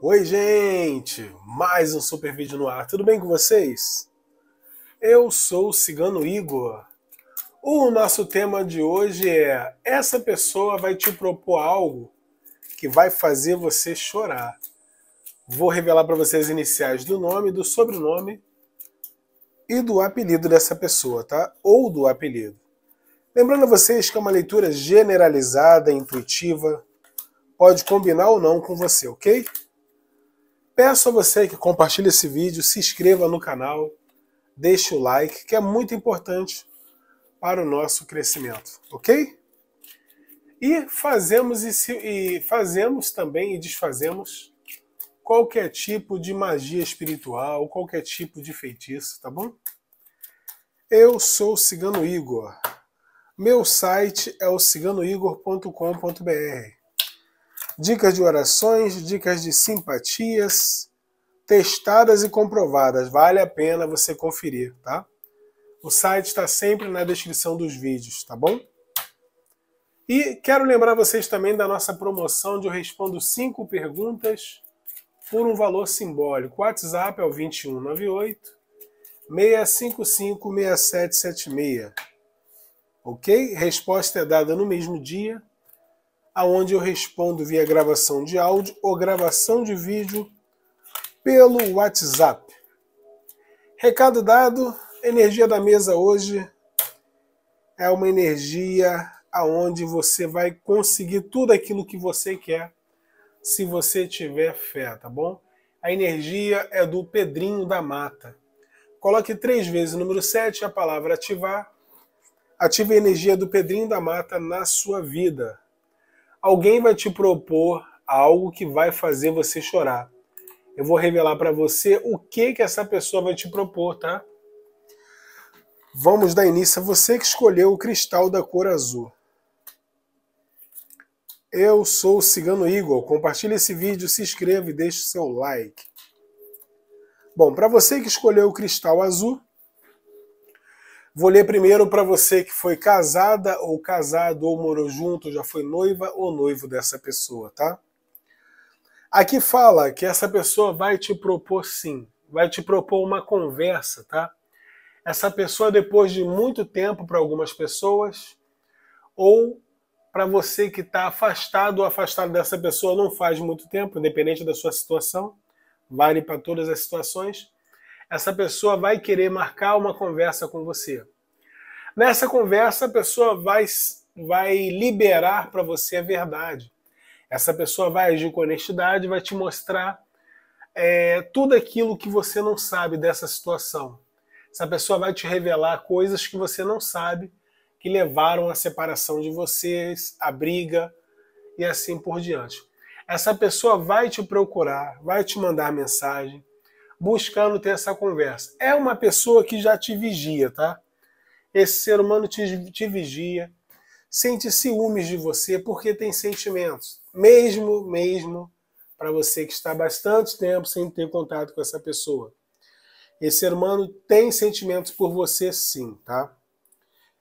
Oi, gente! Mais um super vídeo no ar. Tudo bem com vocês? Eu sou o Cigano Igor. O nosso tema de hoje é: essa pessoa vai te propor algo que vai fazer você chorar. Vou revelar para vocês as iniciais do nome, do sobrenome e do apelido dessa pessoa, tá? Ou do apelido. Lembrando a vocês que é uma leitura generalizada, intuitiva, pode combinar ou não com você, ok? Peço a você que compartilhe esse vídeo, se inscreva no canal, deixe o like, que é muito importante para o nosso crescimento, ok? E fazemos, e fazemos também e desfazemos qualquer tipo de magia espiritual, qualquer tipo de feitiço, tá bom? Eu sou o Cigano Igor. Meu site é o ciganoigor.com.br dicas de orações, dicas de simpatias, testadas e comprovadas. Vale a pena você conferir, tá? O site está sempre na descrição dos vídeos, tá bom? E quero lembrar vocês também da nossa promoção de eu respondo cinco perguntas por um valor simbólico. O WhatsApp é o 2198 655 6776. Ok? Resposta é dada no mesmo dia aonde eu respondo via gravação de áudio ou gravação de vídeo pelo WhatsApp. Recado dado, a energia da mesa hoje é uma energia aonde você vai conseguir tudo aquilo que você quer se você tiver fé, tá bom? A energia é do Pedrinho da Mata. Coloque três vezes o número 7, a palavra ativar. Ative a energia do Pedrinho da Mata na sua vida. Alguém vai te propor algo que vai fazer você chorar. Eu vou revelar para você o que que essa pessoa vai te propor, tá? Vamos dar início a você que escolheu o cristal da cor azul. Eu sou o Cigano Eagle. Compartilhe esse vídeo, se inscreva e deixe seu like. Bom, para você que escolheu o cristal azul, Vou ler primeiro para você que foi casada ou casado ou morou junto, já foi noiva ou noivo dessa pessoa, tá? Aqui fala que essa pessoa vai te propor sim, vai te propor uma conversa, tá? Essa pessoa, depois de muito tempo para algumas pessoas, ou para você que está afastado ou afastado dessa pessoa não faz muito tempo, independente da sua situação, vale para todas as situações essa pessoa vai querer marcar uma conversa com você. Nessa conversa, a pessoa vai, vai liberar para você a verdade. Essa pessoa vai agir com honestidade, vai te mostrar é, tudo aquilo que você não sabe dessa situação. Essa pessoa vai te revelar coisas que você não sabe que levaram à separação de vocês, à briga e assim por diante. Essa pessoa vai te procurar, vai te mandar mensagem, buscando ter essa conversa. É uma pessoa que já te vigia, tá? Esse ser humano te, te vigia, sente ciúmes de você porque tem sentimentos. Mesmo, mesmo para você que está bastante tempo sem ter contato com essa pessoa. Esse ser humano tem sentimentos por você sim, tá?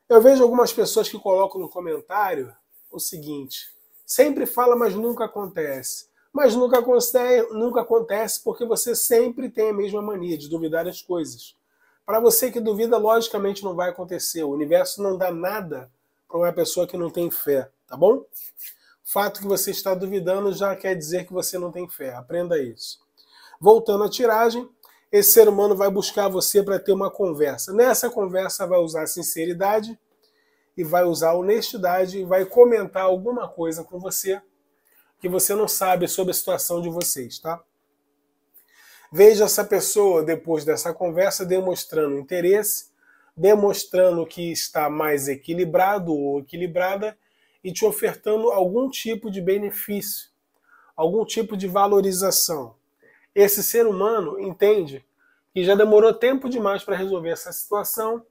Eu vejo algumas pessoas que colocam no comentário o seguinte: sempre fala, mas nunca acontece mas nunca acontece, nunca acontece porque você sempre tem a mesma mania de duvidar as coisas. Para você que duvida, logicamente não vai acontecer. O universo não dá nada para uma pessoa que não tem fé, tá bom? O fato que você está duvidando já quer dizer que você não tem fé. Aprenda isso. Voltando à tiragem, esse ser humano vai buscar você para ter uma conversa. Nessa conversa vai usar sinceridade e vai usar honestidade e vai comentar alguma coisa com você que você não sabe sobre a situação de vocês, tá? Veja essa pessoa depois dessa conversa demonstrando interesse, demonstrando que está mais equilibrado ou equilibrada e te ofertando algum tipo de benefício, algum tipo de valorização. Esse ser humano entende que já demorou tempo demais para resolver essa situação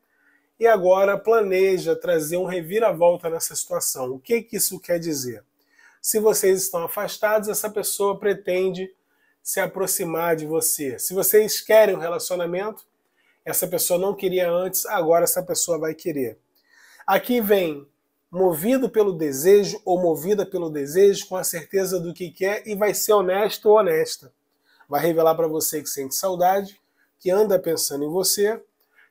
e agora planeja trazer um reviravolta nessa situação. O que, que isso quer dizer? Se vocês estão afastados, essa pessoa pretende se aproximar de você. Se vocês querem um relacionamento, essa pessoa não queria antes, agora essa pessoa vai querer. Aqui vem movido pelo desejo ou movida pelo desejo, com a certeza do que quer e vai ser honesto ou honesta. Vai revelar para você que sente saudade, que anda pensando em você,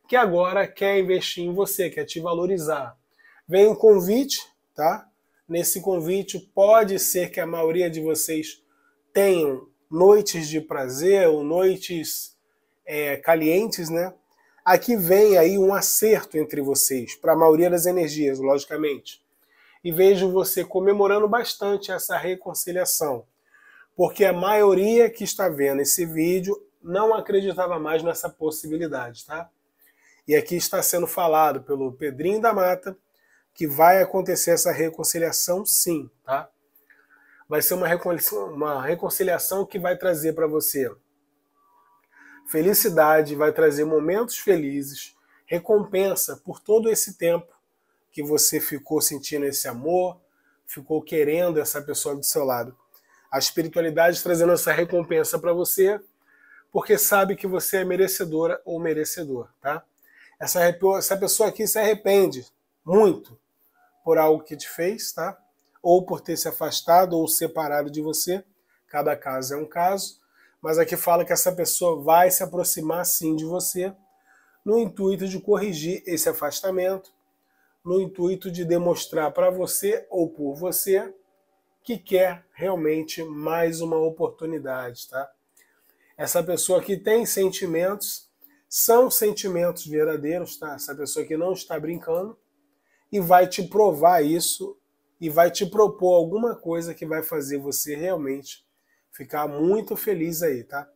que agora quer investir em você, quer te valorizar. Vem um convite, tá? nesse convite. Pode ser que a maioria de vocês tenham noites de prazer ou noites é, calientes, né? Aqui vem aí um acerto entre vocês, para a maioria das energias, logicamente. E vejo você comemorando bastante essa reconciliação, porque a maioria que está vendo esse vídeo não acreditava mais nessa possibilidade, tá? E aqui está sendo falado pelo Pedrinho da Mata que vai acontecer essa reconciliação, sim, tá? Vai ser uma reconciliação, uma reconciliação que vai trazer para você felicidade, vai trazer momentos felizes, recompensa por todo esse tempo que você ficou sentindo esse amor, ficou querendo essa pessoa do seu lado. A espiritualidade trazendo essa recompensa para você, porque sabe que você é merecedora ou merecedor, tá? Essa, essa pessoa aqui se arrepende muito por algo que te fez, tá? Ou por ter se afastado ou separado de você. Cada caso é um caso. Mas aqui fala que essa pessoa vai se aproximar sim de você, no intuito de corrigir esse afastamento, no intuito de demonstrar para você ou por você que quer realmente mais uma oportunidade, tá? Essa pessoa que tem sentimentos são sentimentos verdadeiros, tá? Essa pessoa que não está brincando, e vai te provar isso e vai te propor alguma coisa que vai fazer você realmente ficar muito feliz aí, tá?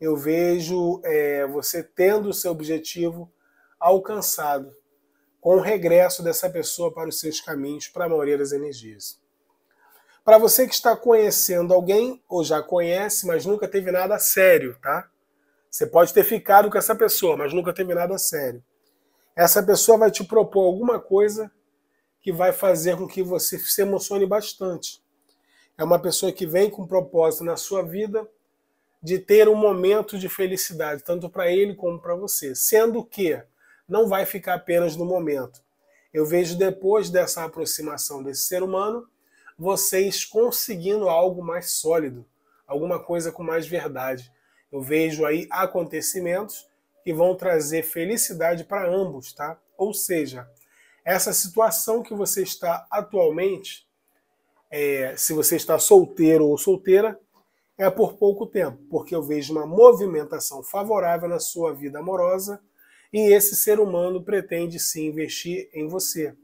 Eu vejo é, você tendo o seu objetivo alcançado com o regresso dessa pessoa para os seus caminhos, para a maioria das energias. Para você que está conhecendo alguém, ou já conhece, mas nunca teve nada sério, tá? Você pode ter ficado com essa pessoa, mas nunca teve nada sério. Essa pessoa vai te propor alguma coisa que vai fazer com que você se emocione bastante. É uma pessoa que vem com propósito na sua vida de ter um momento de felicidade, tanto para ele como para você. Sendo que não vai ficar apenas no momento. Eu vejo depois dessa aproximação desse ser humano, vocês conseguindo algo mais sólido, alguma coisa com mais verdade. Eu vejo aí acontecimentos que vão trazer felicidade para ambos, tá? Ou seja, essa situação que você está atualmente, é, se você está solteiro ou solteira, é por pouco tempo, porque eu vejo uma movimentação favorável na sua vida amorosa e esse ser humano pretende se investir em você.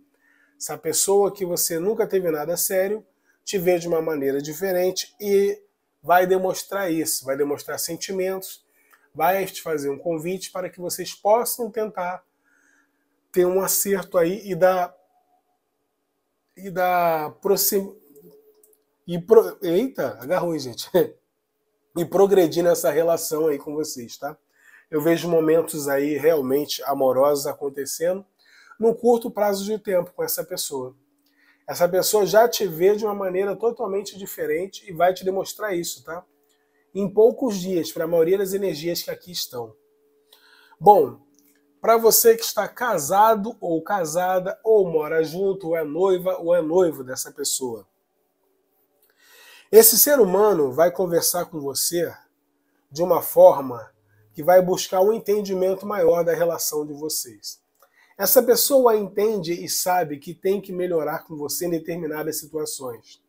Essa pessoa que você nunca teve nada sério te vê de uma maneira diferente e vai demonstrar isso, vai demonstrar sentimentos, vai te fazer um convite para que vocês possam tentar ter um acerto aí e da e da proxim e pro, eita, agarrou ruim, gente. e progredir nessa relação aí com vocês, tá? Eu vejo momentos aí realmente amorosos acontecendo num curto prazo de tempo com essa pessoa. Essa pessoa já te vê de uma maneira totalmente diferente e vai te demonstrar isso, tá? em poucos dias para a maioria das energias que aqui estão. Bom, para você que está casado ou casada, ou mora junto, ou é noiva ou é noivo dessa pessoa. Esse ser humano vai conversar com você de uma forma que vai buscar um entendimento maior da relação de vocês. Essa pessoa entende e sabe que tem que melhorar com você em determinadas situações.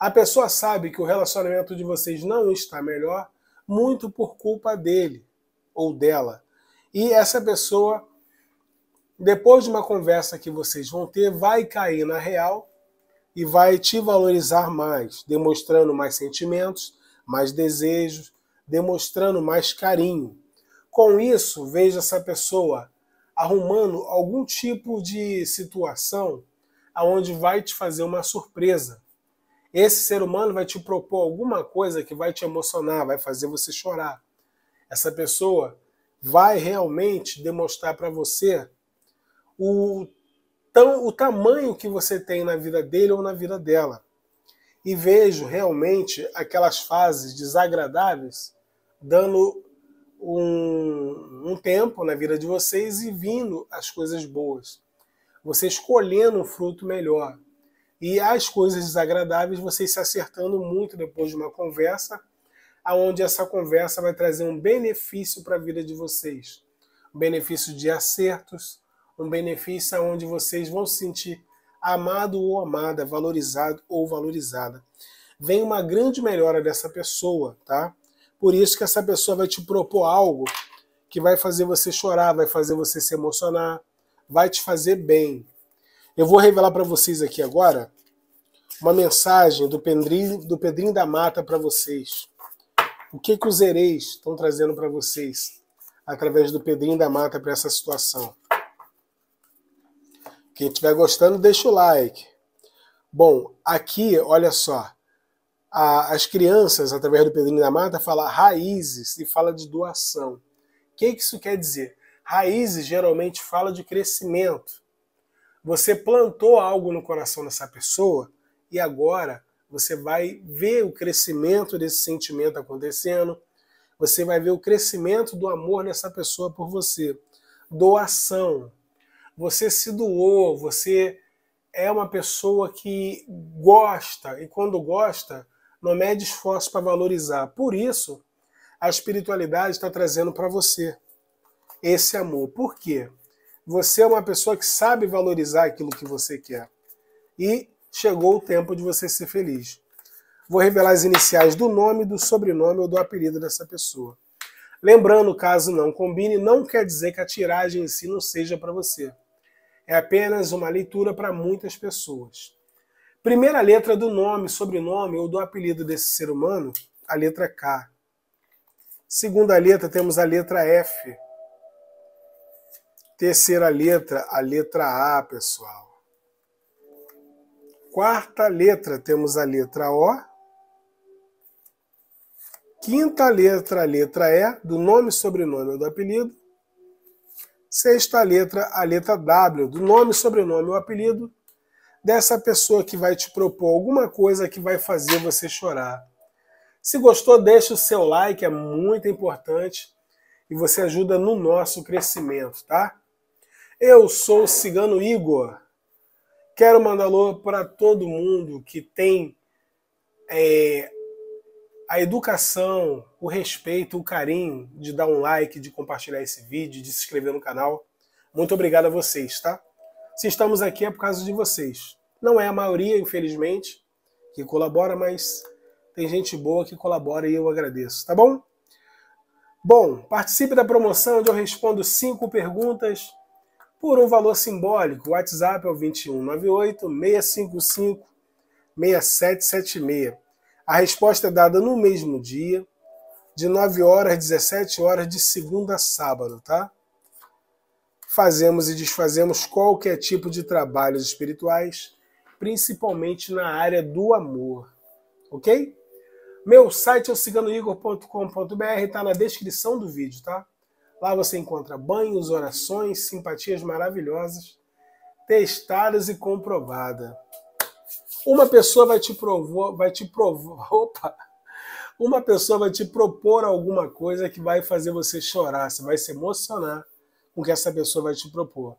A pessoa sabe que o relacionamento de vocês não está melhor muito por culpa dele ou dela. E essa pessoa, depois de uma conversa que vocês vão ter, vai cair na real e vai te valorizar mais, demonstrando mais sentimentos, mais desejos, demonstrando mais carinho. Com isso, veja essa pessoa arrumando algum tipo de situação aonde vai te fazer uma surpresa. Esse ser humano vai te propor alguma coisa que vai te emocionar, vai fazer você chorar. Essa pessoa vai realmente demonstrar para você o, tão, o tamanho que você tem na vida dele ou na vida dela. E vejo realmente aquelas fases desagradáveis dando um, um tempo na vida de vocês e vindo as coisas boas. Você escolhendo um fruto melhor e as coisas desagradáveis, vocês se acertando muito depois de uma conversa, aonde essa conversa vai trazer um benefício para a vida de vocês. Um benefício de acertos, um benefício aonde vocês vão se sentir amado ou amada, valorizado ou valorizada. Vem uma grande melhora dessa pessoa, tá? Por isso que essa pessoa vai te propor algo que vai fazer você chorar, vai fazer você se emocionar, vai te fazer bem, eu vou revelar para vocês aqui agora uma mensagem do Pedrinho, do Pedrinho da Mata para vocês. O que, que os hereis estão trazendo para vocês através do Pedrinho da Mata para essa situação? Quem estiver gostando, deixa o like. Bom, aqui, olha só. A, as crianças, através do Pedrinho da Mata, fala raízes e fala de doação. O que, que isso quer dizer? Raízes geralmente fala de crescimento, você plantou algo no coração dessa pessoa e agora você vai ver o crescimento desse sentimento acontecendo. Você vai ver o crescimento do amor dessa pessoa por você. Doação. Você se doou, você é uma pessoa que gosta e quando gosta, não mede esforço para valorizar. Por isso, a espiritualidade está trazendo para você esse amor. Por quê? Você é uma pessoa que sabe valorizar aquilo que você quer. E chegou o tempo de você ser feliz. Vou revelar as iniciais do nome, do sobrenome ou do apelido dessa pessoa. Lembrando, caso não combine, não quer dizer que a tiragem em si não seja para você. É apenas uma leitura para muitas pessoas. Primeira letra do nome, sobrenome ou do apelido desse ser humano, a letra K. Segunda letra, temos a letra F. Terceira letra, a letra A, pessoal. Quarta letra, temos a letra O. Quinta letra, a letra E, do nome, sobrenome ou do apelido. Sexta letra, a letra W, do nome, sobrenome ou apelido dessa pessoa que vai te propor alguma coisa que vai fazer você chorar. Se gostou, deixa o seu like, é muito importante e você ajuda no nosso crescimento, tá? Eu sou o Cigano Igor. Quero mandar alô para todo mundo que tem é, a educação, o respeito, o carinho de dar um like, de compartilhar esse vídeo, de se inscrever no canal. Muito obrigado a vocês, tá? Se estamos aqui é por causa de vocês. Não é a maioria, infelizmente, que colabora, mas tem gente boa que colabora e eu agradeço, tá bom? Bom, participe da promoção onde eu respondo cinco perguntas por um valor simbólico, o WhatsApp é o 2198 655 6776. A resposta é dada no mesmo dia, de 9 horas às 17 horas, de segunda a sábado, tá? Fazemos e desfazemos qualquer tipo de trabalhos espirituais, principalmente na área do amor, ok? Meu site é o ciganoigor.com.br, tá na descrição do vídeo, tá? Lá você encontra banhos, orações, simpatias maravilhosas, testadas e comprovada. Uma pessoa vai te provar, vai te provar, opa. Uma pessoa vai te propor alguma coisa que vai fazer você chorar, você vai se emocionar com o que essa pessoa vai te propor.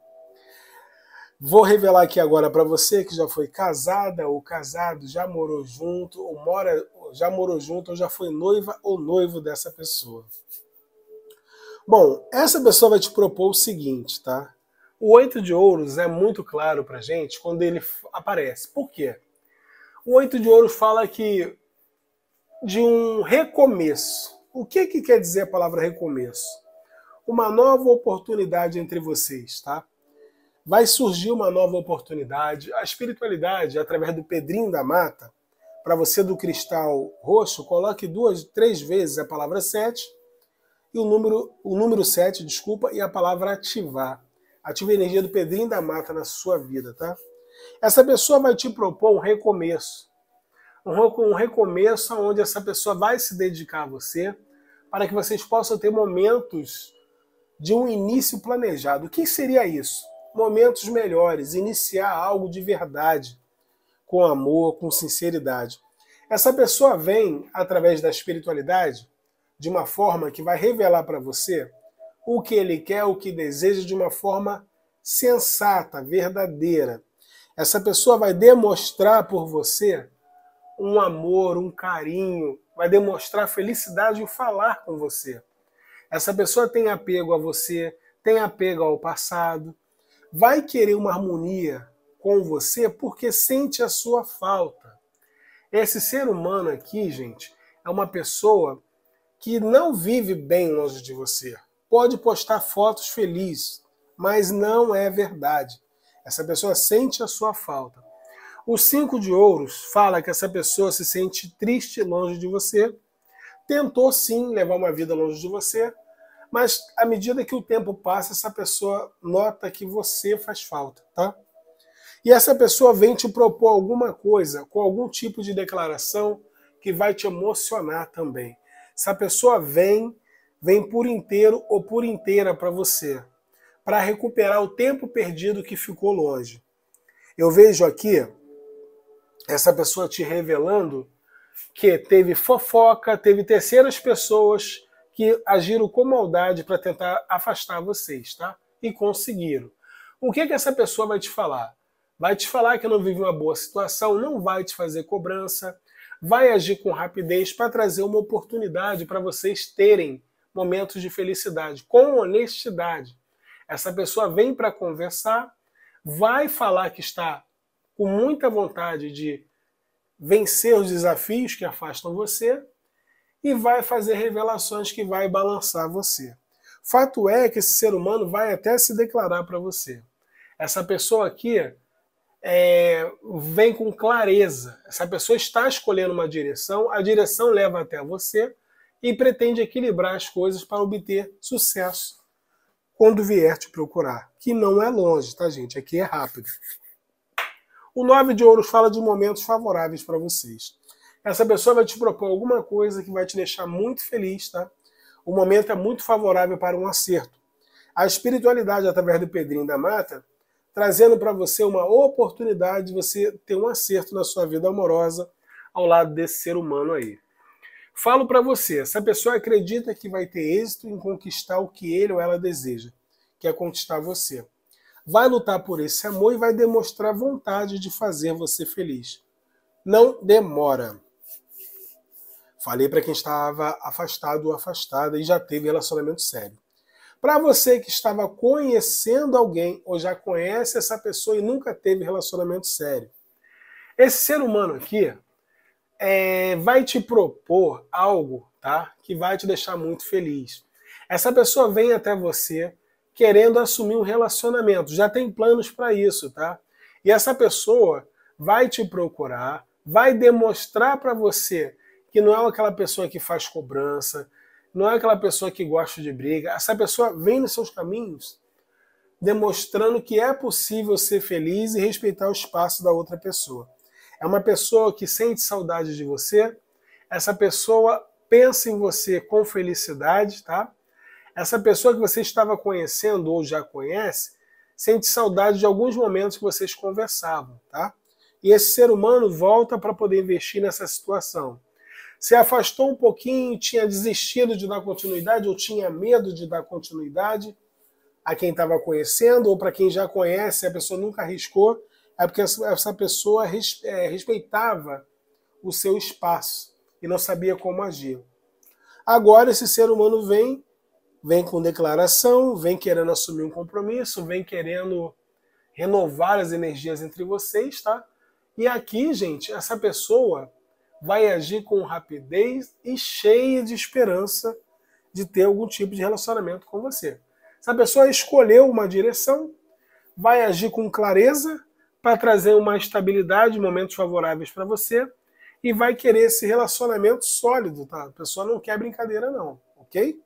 Vou revelar aqui agora para você que já foi casada ou casado, já morou junto ou mora, já morou junto ou já foi noiva ou noivo dessa pessoa. Bom, essa pessoa vai te propor o seguinte, tá? O oito de ouros é muito claro pra gente quando ele aparece. Por quê? O oito de ouros fala que de um recomeço. O que, que quer dizer a palavra recomeço? Uma nova oportunidade entre vocês, tá? Vai surgir uma nova oportunidade. A espiritualidade, através do Pedrinho da Mata, para você do cristal roxo, coloque duas, três vezes a palavra sete e o número, o número 7, desculpa, e a palavra ativar. Ativa a energia do Pedrinho da Mata na sua vida, tá? Essa pessoa vai te propor um recomeço. Um recomeço onde essa pessoa vai se dedicar a você para que vocês possam ter momentos de um início planejado. O que seria isso? Momentos melhores, iniciar algo de verdade, com amor, com sinceridade. Essa pessoa vem através da espiritualidade de uma forma que vai revelar para você o que ele quer, o que deseja, de uma forma sensata, verdadeira. Essa pessoa vai demonstrar por você um amor, um carinho, vai demonstrar felicidade ao falar com você. Essa pessoa tem apego a você, tem apego ao passado, vai querer uma harmonia com você porque sente a sua falta. Esse ser humano aqui, gente, é uma pessoa que não vive bem longe de você. Pode postar fotos felizes, mas não é verdade. Essa pessoa sente a sua falta. O cinco de ouros fala que essa pessoa se sente triste longe de você, tentou sim levar uma vida longe de você, mas à medida que o tempo passa, essa pessoa nota que você faz falta, tá? E essa pessoa vem te propor alguma coisa, com algum tipo de declaração que vai te emocionar também se a pessoa vem, vem por inteiro ou por inteira para você, para recuperar o tempo perdido que ficou longe. Eu vejo aqui essa pessoa te revelando que teve fofoca, teve terceiras pessoas que agiram com maldade para tentar afastar vocês, tá? E conseguiram. O que, que essa pessoa vai te falar? Vai te falar que não vive uma boa situação, não vai te fazer cobrança, vai agir com rapidez para trazer uma oportunidade para vocês terem momentos de felicidade, com honestidade. Essa pessoa vem para conversar, vai falar que está com muita vontade de vencer os desafios que afastam você e vai fazer revelações que vai balançar você. Fato é que esse ser humano vai até se declarar para você. Essa pessoa aqui é, vem com clareza. Essa pessoa está escolhendo uma direção, a direção leva até você e pretende equilibrar as coisas para obter sucesso quando vier te procurar. Que não é longe, tá, gente? Aqui é rápido. O nove de ouros fala de momentos favoráveis para vocês. Essa pessoa vai te propor alguma coisa que vai te deixar muito feliz, tá? O momento é muito favorável para um acerto. A espiritualidade, através do Pedrinho da Mata, trazendo para você uma oportunidade de você ter um acerto na sua vida amorosa ao lado desse ser humano aí. Falo para você, essa pessoa acredita que vai ter êxito em conquistar o que ele ou ela deseja, que é conquistar você. Vai lutar por esse amor e vai demonstrar vontade de fazer você feliz. Não demora. Falei para quem estava afastado ou afastada e já teve relacionamento sério. Para você que estava conhecendo alguém ou já conhece essa pessoa e nunca teve relacionamento sério, esse ser humano aqui é, vai te propor algo, tá? Que vai te deixar muito feliz. Essa pessoa vem até você querendo assumir um relacionamento, já tem planos para isso, tá? E essa pessoa vai te procurar, vai demonstrar para você que não é aquela pessoa que faz cobrança, não é aquela pessoa que gosta de briga. Essa pessoa vem nos seus caminhos demonstrando que é possível ser feliz e respeitar o espaço da outra pessoa. É uma pessoa que sente saudade de você, essa pessoa pensa em você com felicidade, tá? Essa pessoa que você estava conhecendo ou já conhece, sente saudade de alguns momentos que vocês conversavam, tá? E esse ser humano volta para poder investir nessa situação se afastou um pouquinho, tinha desistido de dar continuidade ou tinha medo de dar continuidade a quem estava conhecendo ou para quem já conhece, a pessoa nunca arriscou, é porque essa pessoa é, respeitava o seu espaço e não sabia como agir. Agora esse ser humano vem, vem com declaração, vem querendo assumir um compromisso, vem querendo renovar as energias entre vocês, tá? E aqui, gente, essa pessoa vai agir com rapidez e cheia de esperança de ter algum tipo de relacionamento com você. Se a pessoa escolheu uma direção, vai agir com clareza para trazer uma estabilidade, momentos favoráveis para você e vai querer esse relacionamento sólido, tá? A pessoa não quer brincadeira não, OK?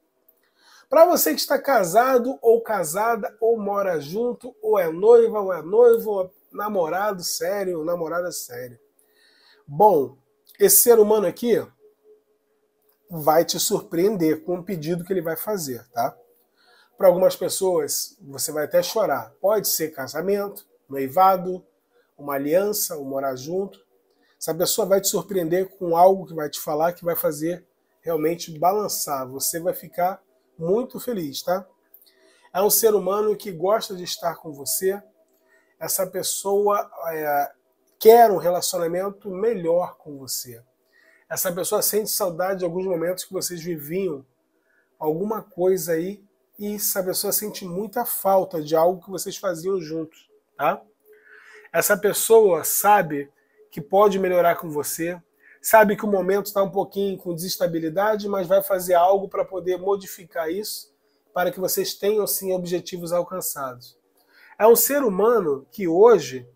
Para você que está casado ou casada ou mora junto ou é noiva ou é noivo, ou é namorado sério, namorada séria. Bom, esse ser humano aqui vai te surpreender com o pedido que ele vai fazer, tá? Para algumas pessoas, você vai até chorar. Pode ser casamento, noivado, uma aliança, ou morar junto. Essa pessoa vai te surpreender com algo que vai te falar que vai fazer realmente balançar. Você vai ficar muito feliz, tá? É um ser humano que gosta de estar com você. Essa pessoa é, quer um relacionamento melhor com você. Essa pessoa sente saudade de alguns momentos que vocês viviam, alguma coisa aí, e essa pessoa sente muita falta de algo que vocês faziam juntos, tá? Essa pessoa sabe que pode melhorar com você, sabe que o momento está um pouquinho com desestabilidade, mas vai fazer algo para poder modificar isso, para que vocês tenham sim objetivos alcançados. É um ser humano que hoje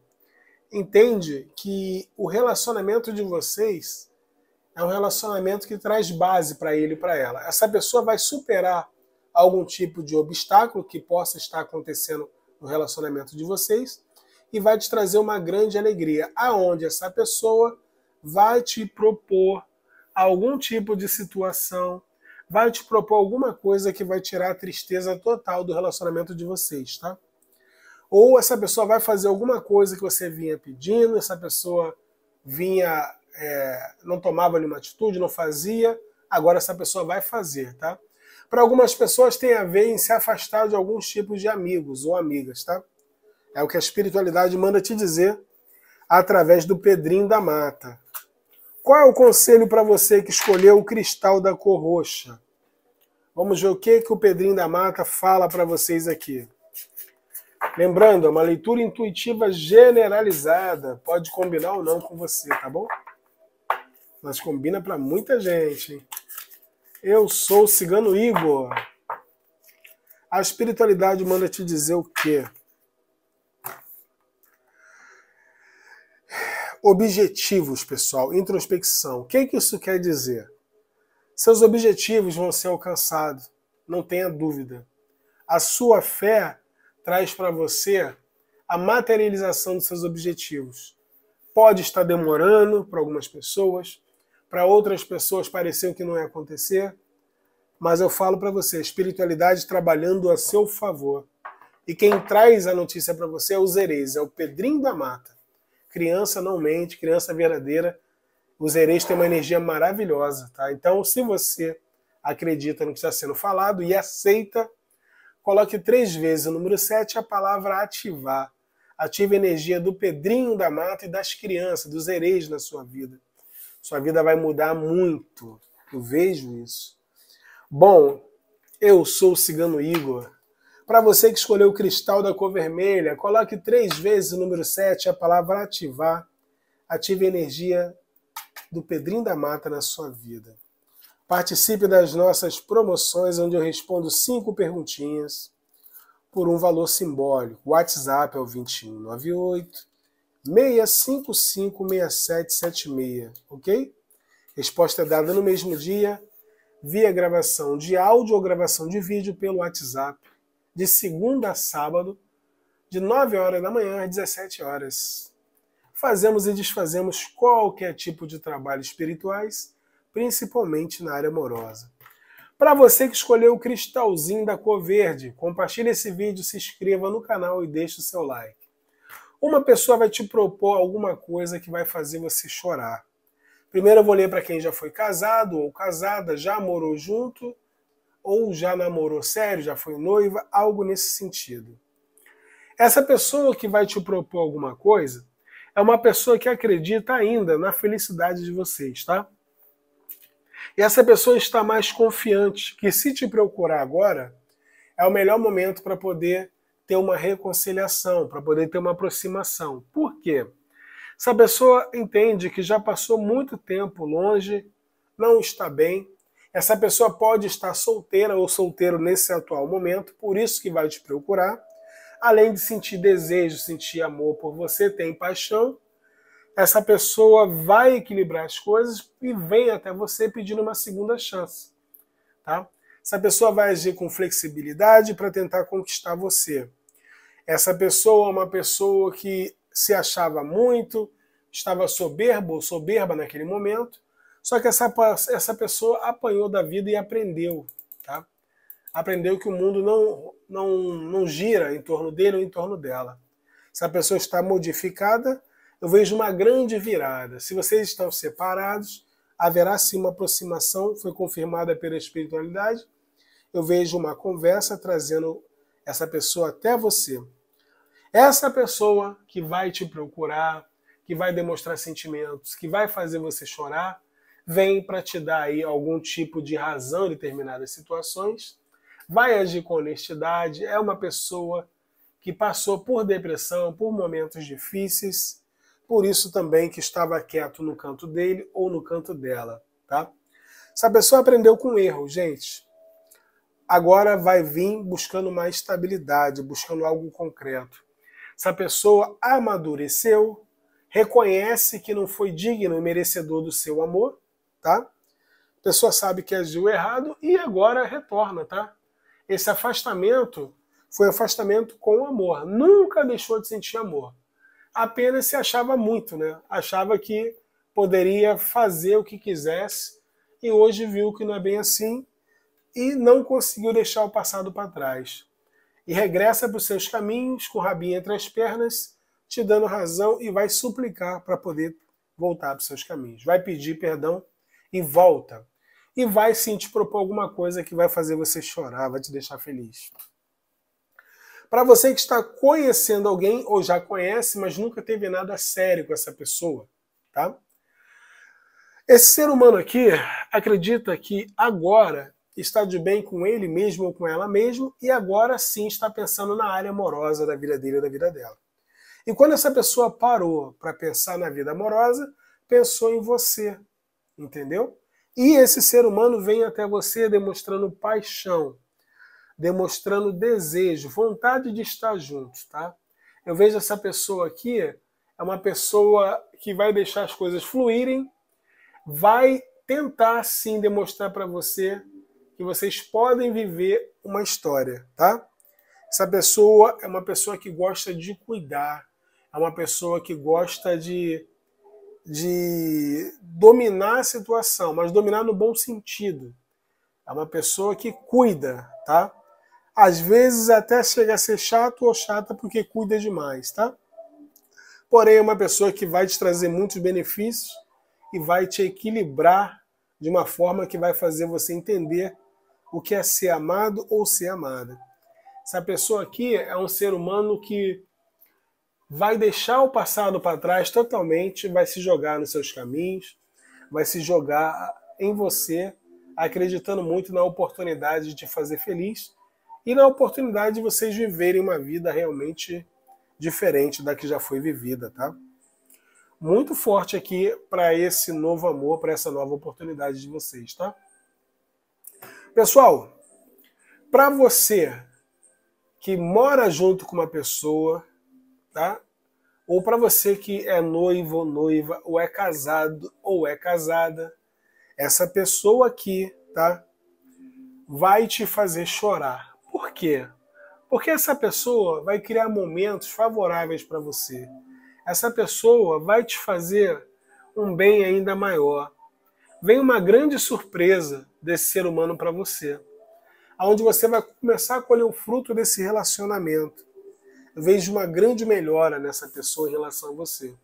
entende que o relacionamento de vocês é um relacionamento que traz base para ele e para ela. Essa pessoa vai superar algum tipo de obstáculo que possa estar acontecendo no relacionamento de vocês e vai te trazer uma grande alegria, aonde essa pessoa vai te propor algum tipo de situação, vai te propor alguma coisa que vai tirar a tristeza total do relacionamento de vocês, tá? ou essa pessoa vai fazer alguma coisa que você vinha pedindo, essa pessoa vinha é, não tomava nenhuma atitude, não fazia, agora essa pessoa vai fazer, tá? Para algumas pessoas tem a ver em se afastar de alguns tipos de amigos ou amigas, tá? É o que a espiritualidade manda te dizer através do Pedrinho da Mata. Qual é o conselho para você que escolheu o cristal da cor roxa? Vamos ver o que, que o Pedrinho da Mata fala para vocês aqui. Lembrando, é uma leitura intuitiva generalizada. Pode combinar ou não com você, tá bom? Mas combina para muita gente. Eu sou o cigano Igor. A espiritualidade manda te dizer o quê? Objetivos, pessoal, introspecção. O que, é que isso quer dizer? Seus objetivos vão ser alcançados, não tenha dúvida. A sua fé traz para você a materialização dos seus objetivos. Pode estar demorando para algumas pessoas, para outras pessoas pareceu que não ia acontecer, mas eu falo para você, a espiritualidade trabalhando a seu favor. E quem traz a notícia para você é o Zerez, é o Pedrinho da Mata. Criança não mente, criança verdadeira. O Zerez tem uma energia maravilhosa, tá? Então, se você acredita no que está sendo falado e aceita coloque três vezes o número 7 a palavra ativar. Ative a energia do Pedrinho da Mata e das crianças, dos hereis na sua vida. Sua vida vai mudar muito. Eu vejo isso. Bom, eu sou o Cigano Igor. Para você que escolheu o cristal da cor vermelha, coloque três vezes o número 7 a palavra ativar. Ative a energia do Pedrinho da Mata na sua vida. Participe das nossas promoções, onde eu respondo cinco perguntinhas por um valor simbólico. WhatsApp é o 2198 655 6776, ok? Resposta dada no mesmo dia, via gravação de áudio ou gravação de vídeo pelo WhatsApp, de segunda a sábado, de 9 horas da manhã às 17 horas. Fazemos e desfazemos qualquer tipo de trabalho espirituais principalmente na área amorosa. Para você que escolheu o cristalzinho da cor verde, compartilhe esse vídeo, se inscreva no canal e deixe o seu like. Uma pessoa vai te propor alguma coisa que vai fazer você chorar. Primeiro eu vou ler para quem já foi casado ou casada, já morou junto ou já namorou sério, já foi noiva, algo nesse sentido. Essa pessoa que vai te propor alguma coisa é uma pessoa que acredita ainda na felicidade de vocês, tá? E essa pessoa está mais confiante que se te procurar agora, é o melhor momento para poder ter uma reconciliação, para poder ter uma aproximação. Por quê? Se a pessoa entende que já passou muito tempo longe, não está bem, essa pessoa pode estar solteira ou solteiro nesse atual momento, por isso que vai te procurar, além de sentir desejo, sentir amor por você, tem paixão, essa pessoa vai equilibrar as coisas e vem até você pedindo uma segunda chance. Tá? Essa pessoa vai agir com flexibilidade para tentar conquistar você. Essa pessoa é uma pessoa que se achava muito, estava soberbo ou soberba naquele momento, só que essa, essa pessoa apanhou da vida e aprendeu. Tá? Aprendeu que o mundo não, não, não gira em torno dele ou em torno dela. Essa pessoa está modificada eu vejo uma grande virada. Se vocês estão separados, haverá sim uma aproximação, foi confirmada pela espiritualidade. Eu vejo uma conversa trazendo essa pessoa até você. Essa pessoa que vai te procurar, que vai demonstrar sentimentos, que vai fazer você chorar, vem para te dar aí algum tipo de razão em determinadas situações, vai agir com honestidade, é uma pessoa que passou por depressão, por momentos difíceis, por isso também que estava quieto no canto dele ou no canto dela, tá? Essa pessoa é aprendeu com erro, gente. Agora vai vir buscando mais estabilidade, buscando algo concreto. Essa pessoa amadureceu, reconhece que não foi digno e merecedor do seu amor, tá? A pessoa sabe que agiu errado e agora retorna, tá? Esse afastamento foi afastamento com amor. Nunca deixou de sentir amor apenas se achava muito, né? Achava que poderia fazer o que quisesse e hoje viu que não é bem assim e não conseguiu deixar o passado para trás. E regressa para os seus caminhos com o rabinho entre as pernas, te dando razão e vai suplicar para poder voltar para os seus caminhos. Vai pedir perdão e volta. E vai sim te propor alguma coisa que vai fazer você chorar, vai te deixar feliz. Para você que está conhecendo alguém ou já conhece, mas nunca teve nada sério com essa pessoa, tá? Esse ser humano aqui acredita que agora está de bem com ele mesmo ou com ela mesmo e agora sim está pensando na área amorosa da vida dele ou da vida dela. E quando essa pessoa parou para pensar na vida amorosa, pensou em você, entendeu? E esse ser humano vem até você demonstrando paixão, demonstrando desejo, vontade de estar juntos, tá? Eu vejo essa pessoa aqui, é uma pessoa que vai deixar as coisas fluírem, vai tentar sim demonstrar para você que vocês podem viver uma história, tá? Essa pessoa é uma pessoa que gosta de cuidar, é uma pessoa que gosta de, de dominar a situação, mas dominar no bom sentido. É uma pessoa que cuida, tá? Às vezes até chega a ser chato ou chata porque cuida demais, tá? Porém, é uma pessoa que vai te trazer muitos benefícios e vai te equilibrar de uma forma que vai fazer você entender o que é ser amado ou ser amada. Essa pessoa aqui é um ser humano que vai deixar o passado para trás totalmente, vai se jogar nos seus caminhos, vai se jogar em você, acreditando muito na oportunidade de te fazer feliz e na oportunidade de vocês viverem uma vida realmente diferente da que já foi vivida, tá? Muito forte aqui para esse novo amor, para essa nova oportunidade de vocês, tá? Pessoal, para você que mora junto com uma pessoa, tá? Ou para você que é noivo ou noiva, ou é casado ou é casada, essa pessoa aqui, tá? Vai te fazer chorar por quê? Porque essa pessoa vai criar momentos favoráveis para você. Essa pessoa vai te fazer um bem ainda maior. Vem uma grande surpresa desse ser humano para você, aonde você vai começar a colher o fruto desse relacionamento. Eu vejo uma grande melhora nessa pessoa em relação a você.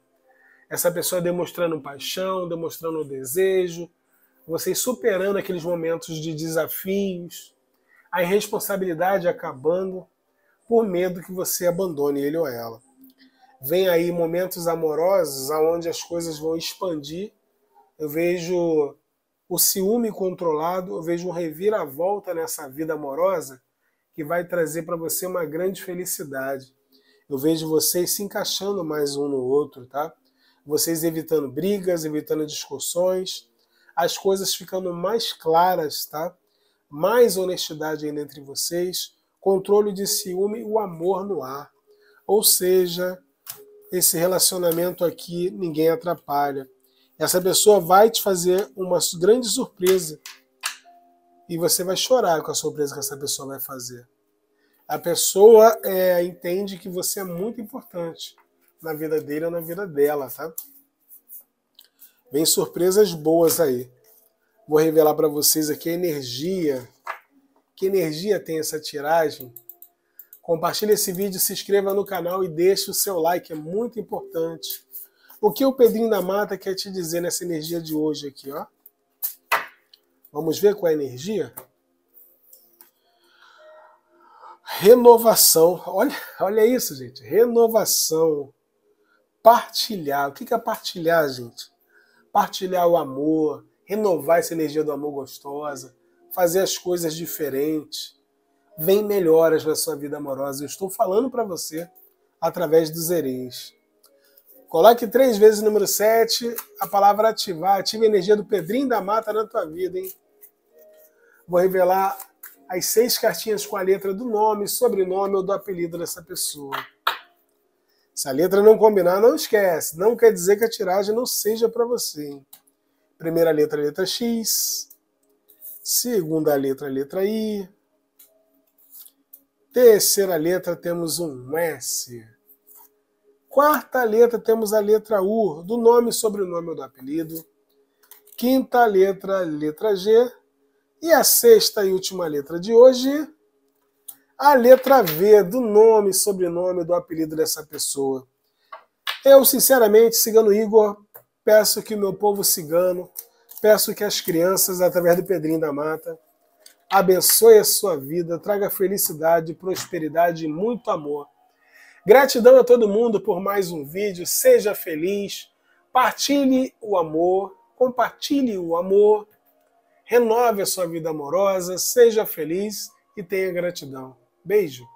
Essa pessoa demonstrando paixão, demonstrando desejo, vocês superando aqueles momentos de desafios, a irresponsabilidade acabando por medo que você abandone ele ou ela. Vem aí momentos amorosos aonde as coisas vão expandir. Eu vejo o ciúme controlado, eu vejo um reviravolta nessa vida amorosa que vai trazer para você uma grande felicidade. Eu vejo vocês se encaixando mais um no outro, tá? Vocês evitando brigas, evitando discussões, as coisas ficando mais claras, tá? mais honestidade ainda entre vocês, controle de ciúme, o amor no ar. Ou seja, esse relacionamento aqui ninguém atrapalha. Essa pessoa vai te fazer uma grande surpresa e você vai chorar com a surpresa que essa pessoa vai fazer. A pessoa é, entende que você é muito importante na vida dele ou na vida dela, tá? Vem surpresas boas aí. Vou revelar para vocês aqui a energia. Que energia tem essa tiragem? Compartilhe esse vídeo, se inscreva no canal e deixe o seu like, é muito importante. O que o Pedrinho da Mata quer te dizer nessa energia de hoje aqui, ó? Vamos ver qual é a energia? Renovação. Olha, olha isso, gente. Renovação. Partilhar. O que é partilhar, gente? Partilhar o amor, renovar essa energia do amor gostosa, fazer as coisas diferentes. Vem melhoras na sua vida amorosa. Eu estou falando para você através dos erês. Coloque três vezes o número 7, a palavra ativar. Ative a energia do Pedrinho da Mata na tua vida, hein? Vou revelar as seis cartinhas com a letra do nome, sobrenome ou do apelido dessa pessoa. Se a letra não combinar, não esquece. Não quer dizer que a tiragem não seja para você. Hein? Primeira letra, letra X. Segunda letra, letra I. Terceira letra, temos um S. Quarta letra, temos a letra U, do nome, sobrenome ou do apelido. Quinta letra, letra G. E a sexta e última letra de hoje, a letra V, do nome, sobrenome, do apelido dessa pessoa. Eu, sinceramente, Cigano Igor, Peço que o meu povo cigano, peço que as crianças, através do Pedrinho da Mata, abençoe a sua vida, traga felicidade, prosperidade e muito amor. Gratidão a todo mundo por mais um vídeo. Seja feliz, partilhe o amor, compartilhe o amor, renove a sua vida amorosa, seja feliz e tenha gratidão. Beijo!